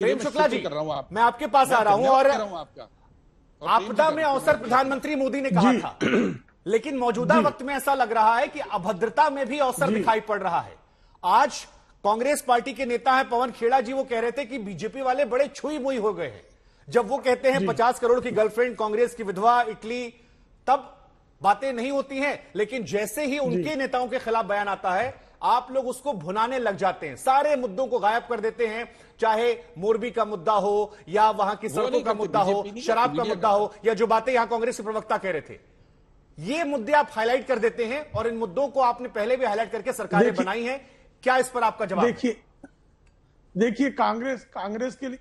प्रेम शुक्ला जी कर रहा हूं आप मैं आपके पास आ रहा हूं और आपदा में अवसर प्रधानमंत्री मोदी ने कहा था लेकिन मौजूदा वक्त में ऐसा लग रहा है कि अभद्रता में भी अवसर दिखाई पड़ रहा है आज कांग्रेस पार्टी के नेता हैं पवन खेड़ा जी वो कह रहे थे कि बीजेपी वाले बड़े छुई मुई हो गए हैं जब वो कहते हैं पचास करोड़ की गर्लफ्रेंड कांग्रेस की विधवा इटली तब बातें नहीं होती हैं लेकिन जैसे ही उनके नेताओं के खिलाफ बयान आता है आप लोग उसको भुनाने लग जाते हैं सारे मुद्दों को गायब कर देते हैं चाहे मोरबी का मुद्दा हो या वहां की सड़कों का मुद्दा हो शराब का मुद्दा हो या जो बातें यहां कांग्रेस के प्रवक्ता कह रहे थे ये मुद्दे आप हाईलाइट कर देते हैं और इन मुद्दों को आपने पहले भी हाईलाइट करके सरकारें बनाई हैं क्या इस पर आपका जवाब देखिए देखिए कांग्रेस कांग्रेस के लिए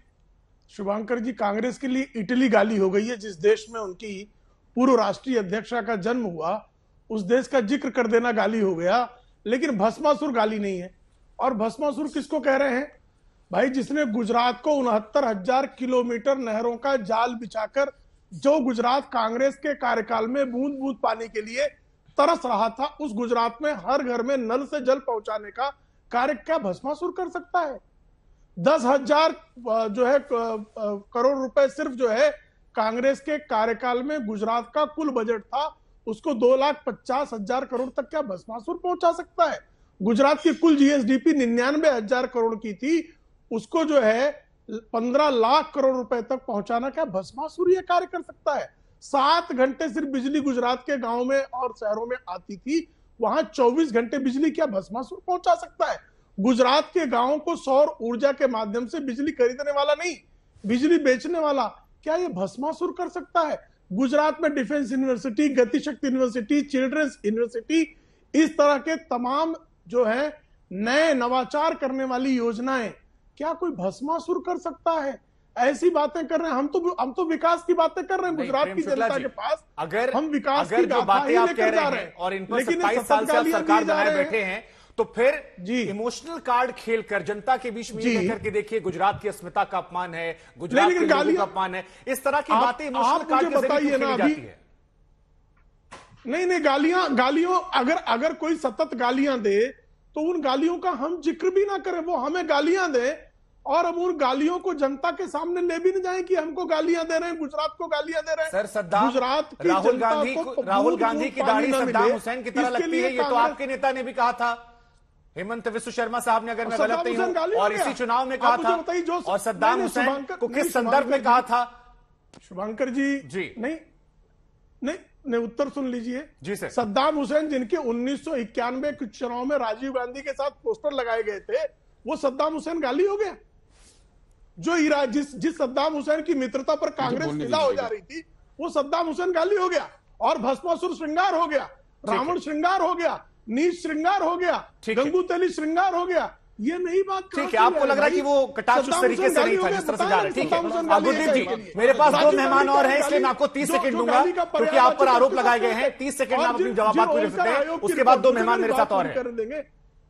शुभांकर जी कांग्रेस के लिए इटली गाली हो गई है जिस देश में उनकी पूर्व राष्ट्रीय अध्यक्षा का जन्म हुआ उस देश का जिक्र कर देना गाली हो गया लेकिन भस्मासुर गाली नहीं है और भस्मासुर किसको कह रहे हैं भाई जिसने गुजरात को उनहत्तर हजार किलोमीटर नहरों का जाल बिछाकर जो गुजरात कांग्रेस के कार्यकाल में बूंद बूंद पाने के लिए तरस रहा था उस गुजरात में हर घर में नल से जल पहुंचाने का कार्य क्या भस्मासुर कर सकता है दस हजार जो है करोड़ रुपए सिर्फ जो है कांग्रेस के कार्यकाल में गुजरात का कुल बजट था उसको दो लाख पचास हजार करोड़ तक क्या भस्मासुर पहुंचा सकता है गुजरात की कुल जीएसडीपी निन्यानवे हजार करोड़ की थी उसको जो है पंद्रह लाख करोड़ रुपए तक पहुंचाना क्या भस्मासुर यह कार्य कर सकता है सात घंटे सिर्फ बिजली गुजरात के गांव में और शहरों में आती थी वहां चौबीस घंटे बिजली क्या भस्मासुर पहुंचा सकता है गुजरात के गांवों को सौर ऊर्जा के माध्यम से बिजली खरीदने वाला नहीं बिजली बेचने वाला क्या ये भस्मासुर कर सकता है गुजरात में defence university Gatishakti university children's university इस तरह के तमाम जो है नए नवाचार करने वाली योजनाएं क्या कोई भस्मासुर कर सकता है ऐसी बातें कर रहे हैं हम तो हम तो विकास की बातें कर रहे हैं गुजरात की जनता के पास अगर हम विकास अगर की बातें आप कह रहे हैं और इन पर लेकिन साल से सरकार बनाए बैठे हैं तो फिर जी इमोशनल कार्ड खेलकर जनता के बीच में करके देखिए गुजरात की अस्मिता का अपमान है गुजरात के का अपमान है इस तरह की बातें इमोशनल कार्ड के बताइए ना अभी नहीं नहीं गालियां गालियों अगर अगर कोई सतत गालियां दे तो उन गालियों का हम जिक्र भी ना करें वो हमें गालियां दे और हम उन गालियों को जनता के सामने ले भी नहीं जाए कि हमको गालियां दे रहे हैं गुजरात को गालियां दे रहे हैं सर सद्दाम गुजरात की राहुल गांधी राहुल गांधी की दाढ़ी सद्दाम हुसैन की तरह लगती है ये तो आपके नेता ने भी कहा था हेमंत विश्व शर्मा साहब ने अगर मैं गलत नहीं हूं और इसी चुनाव में कहा था और सद्दाम हुसैन को किस संदर्भ में कहा था शुभांकर जी जी नहीं नहीं ने उत्तर सुन लीजिए जी सर सद्दाम हुसैन जिनके उन्नीस के चुनाव में राजीव गांधी के साथ पोस्टर लगाए गए थे वो सद्दाम हुसैन गाली हो गया जो इरा जिस जिस सद्दाम हुसैन की मित्रता पर कांग्रेस फिदा हो जा रही थी वो सद्दाम हुसैन गाली हो गया और भस्मासुर श्रृंगार हो गया रावण श्रृंगार हो गया नीच श्रृंगार हो गया गंगू तली श्रृंगार हो गया ये नहीं बात ठीक है आपको लग रहा है कि वो कटाक्ष उस तरीके से नहीं था जिस तरह से जा रहे ठीक है गुरदीप जी मेरे पास दो मेहमान और हैं इसलिए मैं आपको तीस सेकंड दूंगा क्योंकि आप पर आरोप लगाए गए हैं तीस सेकंड आप अपनी जवाब बात पूरी सकते हैं उसके बाद दो मेहमान मेरे साथ और हैं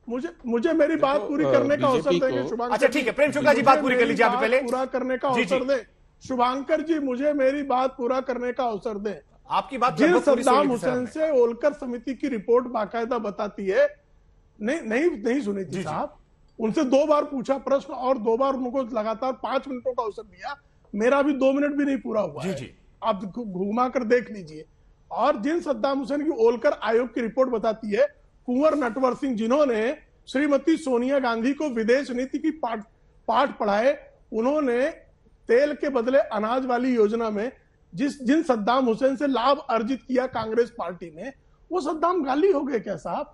मुझे मुझे मेरी बात अच्छा, पूरी हाँ, करने का अवसर देंगे अच्छा ठीक है प्रेम शुक्ला जी बात पूरी कर लीजिए आप पहले पूरा करने का अवसर दे शुभांकर जी मुझे मेरी बात पूरा करने का अवसर दें आपकी बात जिन सद्दाम हुसैन से ओलकर समिति की रिपोर्ट बाकायदा बताती है नहीं नहीं नहीं सुने थी साहब उनसे दो बार पूछा प्रश्न और दो बार उनको लगातार पांच मिनटों का अवसर दिया मेरा भी दो मिनट भी नहीं पूरा हुआ जी जी आप घुमा कर देख लीजिए और जिन सद्दाम हुसैन की ओलकर आयोग की रिपोर्ट बताती है कुंवर नटवर सिंह जिन्होंने श्रीमती सोनिया गांधी को विदेश नीति की पाठ पाठ पढ़ाए उन्होंने तेल के बदले अनाज वाली योजना में जिस जिन सद्दाम हुसैन से लाभ अर्जित किया कांग्रेस पार्टी ने वो सद्दाम गाली हो गए क्या साहब